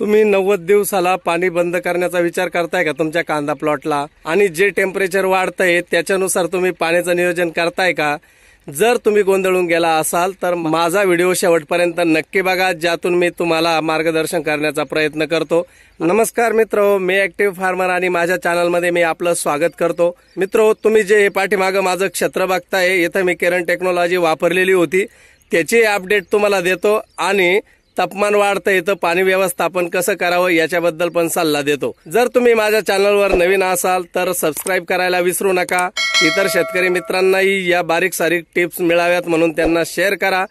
तुम्ही नव्वद दिवसाला पाणी बंद करण्याचा विचार करताय का तुमच्या कांदा प्लॉटला आणि जे टेम्परेचर वाढतंय त्याच्यानुसार तुम्ही पाण्याचं नियोजन करताय का जर तुम्ही गोंधळून गेला असाल तर माझा व्हिडिओ शेवटपर्यंत नक्की बघा ज्यातून मी तुम्हाला मार्गदर्शन करण्याचा प्रयत्न करतो नमस्कार मित्र मी ऍक्टिव्ह फार्मर आणि माझ्या चॅनलमध्ये मी आपलं स्वागत करतो मित्र तुम्ही जे हे पाठीमागं माझं क्षेत्र बघताय इथं मी केरन टेक्नॉलॉजी वापरलेली होती त्याची अपडेट तुम्हाला देतो आणि तापमान वाढतं येतं पाणी व्यवस्थापन कसं करावं याच्याबद्दल पण सल्ला देतो जर तुम्ही माझ्या चॅनलवर नवीन असाल तर सबस्क्राईब करायला विसरू नका इतर शेतकरी मित्रांनाही या बारीक सारीक टिप्स मिळाव्यात म्हणून त्यांना शेअर करा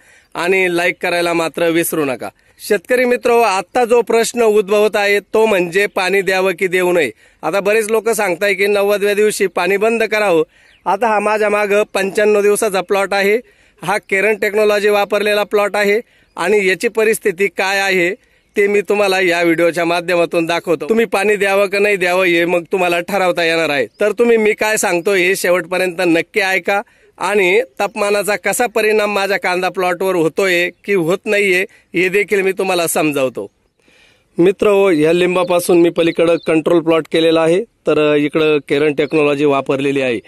आणि लाईक करायला मात्र विसरू नका शेतकरी मित्र आता जो प्रश्न उद्भवत आहे तो म्हणजे पाणी द्यावं की देऊ नये आता बरेच लोक सांगताय की नव्वदव्या दिवशी पाणी बंद करावं आता हा माझ्या माग पंच्याण्णव दिवसाचा प्लॉट आहे हा केरन टेक्नॉलॉजी वापरलेला प्लॉट आहे आणि याची परिस्थिती काय आहे ते मी तुम्हाला या व्हिडिओच्या माध्यमातून दाखवतो तुम्ही पाणी द्यावं का नाही द्यावं हे मग तुम्हाला ठरवता येणार आहे तर तुम्ही मी काय सांगतो हे शेवटपर्यंत नक्की ऐका आणि तापमानाचा कसा परिणाम माझ्या कांदा प्लॉटवर होतोय की होत नाहीये हे देखील मी तुम्हाला समजावतो मित्र हो या लिंबापासून मी पलीकडं कंट्रोल प्लॉट केलेला आहे तर इकडं केरण टेक्नॉलॉजी वापरलेली आहे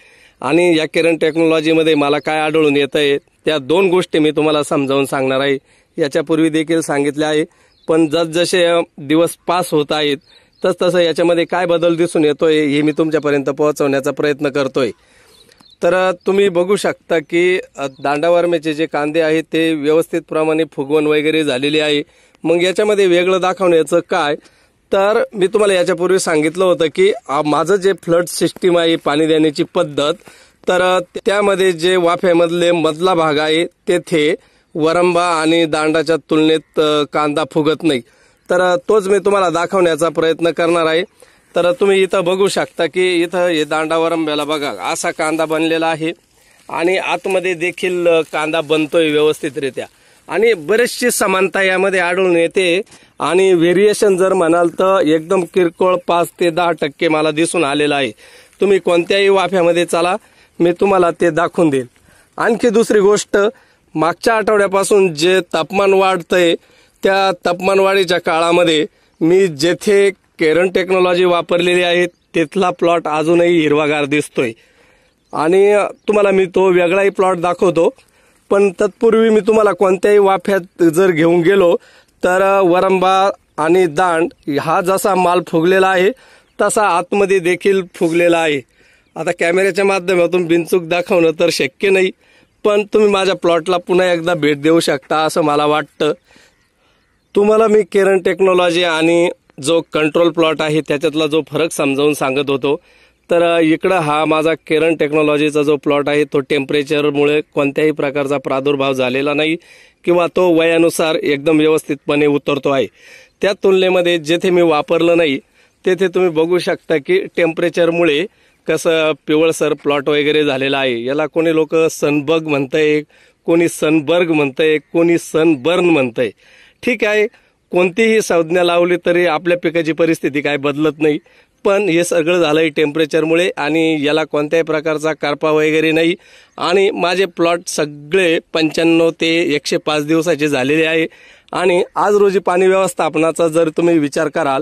आणि या केरण टेक्नॉलॉजीमध्ये मला काय आढळून येत आहे त्या दोन गोष्टी मी तुम्हाला समजावून सांगणार आहे याच्यापूर्वी देखील सांगितले आहे पण जसजसे दिवस पास होत आहेत तस तसं याच्यामध्ये काय बदल दिसून येतोय हे मी तुमच्यापर्यंत पोहोचवण्याचा प्रयत्न करतोय तर तुम्ही बघू शकता की दांडावरमेचे जे कांदे आहेत ते व्यवस्थित प्रमाणे फुगवण वगैरे झालेली आहे मग याच्यामध्ये वेगळं दाखवण्याचं काय तर मी तुम्हाला याच्यापूर्वी सांगितलं होतं की माझं जे फ्लड सिस्टीम आहे पाणी देण्याची पद्धत तर त्यामध्ये जे वाफ्यामधले मधला भाग आहे तेथे वरंबा आणि दांडाच्या तुलनेत कांदा फुगत नाही तर तोच मी तुम्हाला दाखवण्याचा प्रयत्न करणार आहे तर तुम्ही इथं बघू शकता की इथं हे दांडा वरंब्याला बघा असा कांदा बनलेला आहे आणि आतमध्ये देखील कांदा बनतोय व्यवस्थितरित्या आणि बरेचशी समानता यामध्ये आढळून येते आणि व्हेरिएशन जर म्हणाल तर एकदम किरकोळ पाच ते दहा टक्के मला दिसून आलेलं आहे तुम्ही कोणत्याही वाफ्यामध्ये चला मी तुम्हाला ते दाखवून देईल आणखी दुसरी गोष्ट मागच्या आठवड्यापासून जे तापमान वाढतंय त्या तापमानवाढीच्या काळामध्ये मी जेथे केरन टेक्नॉलॉजी वापरलेली आहे तिथला प्लॉट अजूनही हिरवागार दिसतोय आणि तुम्हाला मी तो वेगळाही प्लॉट दाखवतो पण तत्पूर्वी मी तुम्हाला कोणत्याही वाफ्यात जर घेऊन गेलो तर वरंबा आणि दांड हा जसा माल फुगलेला आहे तसा आतमध्ये देखील फुगलेला आहे आता कॅमेऱ्याच्या माध्यमातून बिनचूक दाखवणं तर शक्य नाही पण तुम्ही माझ्या प्लॉटला पुन्हा एकदा भेट देऊ शकता असं मला वाटतं तुम्हाला मी केरन टेक्नॉलॉजी आणि जो कंट्रोल प्लॉट आहे त्याच्यातला जो फरक समजावून सांगत होतो तर इकडं हा माझा केरन टेक्नॉलॉजीचा जो प्लॉट आहे तो टेम्परेचरमुळे कोणत्याही प्रकारचा प्रादुर्भाव झालेला नाही किंवा तो वयानुसार एकदम व्यवस्थितपणे उतरतो आहे त्या तुलनेमध्ये जेथे मी वापरलं नाही तेथे तुम्ही बघू शकता की टेम्परेचरमुळे कसं पिवळसर प्लॉट वगैरे झालेला आहे याला कोणी लोक सनबग आहे कोणी सनबर्ग आहे कोणी सनबर्न आहे ठीक आहे कोणतीही संज्ञा लावली तरी आपल्या पिकाची परिस्थिती काय बदलत नाही पण हे सगळं झालं आहे टेम्परेचरमुळे आणि याला कोणत्याही प्रकारचा कारपा वगैरे नाही आणि माझे प्लॉट सगळे पंच्याण्णव ते एकशे पाच दिवसाचे झालेले आहे आणि आज रोजी पाणी व्यवस्थापनाचा जर तुम्ही विचार कराल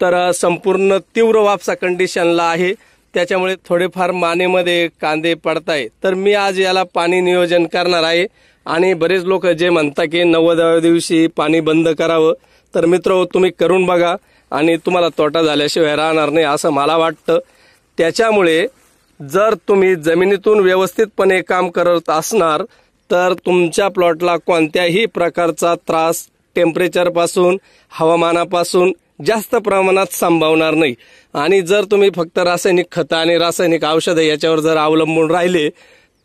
तर संपूर्ण तीव्र वापसा कंडिशनला आहे त्याच्यामुळे थोडेफार मानेमध्ये कांदे पडत आहे तर मी आज याला पाणी नियोजन करणार आहे आणि बरेच लोक जे म्हणतात की नव्वद दिवशी पाणी बंद करावं तर मित्र तुम्ही करून बघा आणि तुम्हाला तोटा झाल्याशिवाय राहणार नाही असं मला वाटतं त्याच्यामुळे जर तुम्ही जमिनीतून व्यवस्थितपणे काम करत असणार तर तुमच्या प्लॉटला कोणत्याही प्रकारचा त्रास टेम्परेचरपासून हवामानापासून जास्त प्रमाणात संभावणार नाही आणि जर तुम्ही फक्त रासायनिक खतं आणि रासायनिक औषधं याच्यावर जर अवलंबून राहिले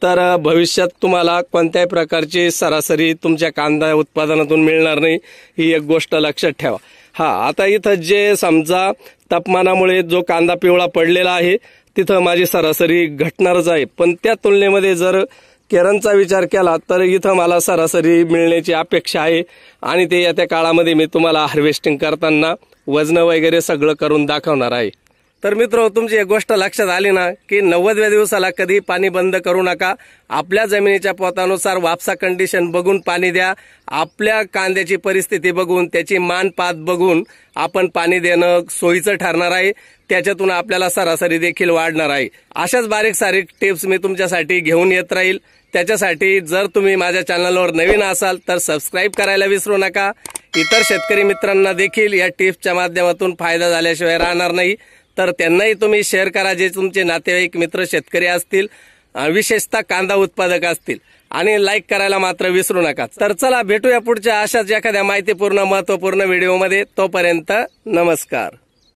तर भविष्यात तुम्हाला कोणत्याही प्रकारची सरासरी तुमच्या कांदा उत्पादनातून मिळणार नाही ही एक गोष्ट लक्षात ठेवा हा आता इथं जे समजा तापमानामुळे जो कांदा पिवळा पडलेला आहे तिथं माझी सरासरी घटणारच आहे पण त्या तुलनेमध्ये जर केरनचा विचार केला तर इथं मला सरासरी मिळण्याची अपेक्षा आहे आणि ते येत्या काळामध्ये मी तुम्हाला हार्वेस्टिंग करताना वजन वगैरे सगळं करून दाखवणार आहे तर मित्र तुमची एक गोष्ट लक्षात आली ना की नव्वदव्या दिवसाला कधी पाणी बंद करू नका आपल्या जमिनीच्या पोतानुसार वापसा कंडिशन बघून पाणी द्या आपल्या कांद्याची परिस्थिती बघून त्याची मानपात बघून आपण पाणी देणं सोयीचं ठरणार आहे त्याच्यातून आपल्याला सरासरी देखील वाढणार आहे अशाच बारीक सारीक टिप्स मी तुमच्यासाठी घेऊन येत राहील त्याच्यासाठी जर तुम्ही माझ्या चॅनलवर नवीन असाल तर सबस्क्राईब करायला विसरू नका इतर शेतकरी मित्रांना देखील या टिप्सच्या माध्यमातून फायदा झाल्याशिवाय राहणार नाही तर त्यांनाही तुम्ही शेअर करा जे तुमचे नातेवाईक मित्र शेतकरी असतील विशेषतः कांदा उत्पादक असतील आणि लाईक करायला मात्र विसरू नका तर चला भेटूया पुढच्या अशाच एखाद्या माहितीपूर्ण महत्वपूर्ण व्हिडिओमध्ये तोपर्यंत नमस्कार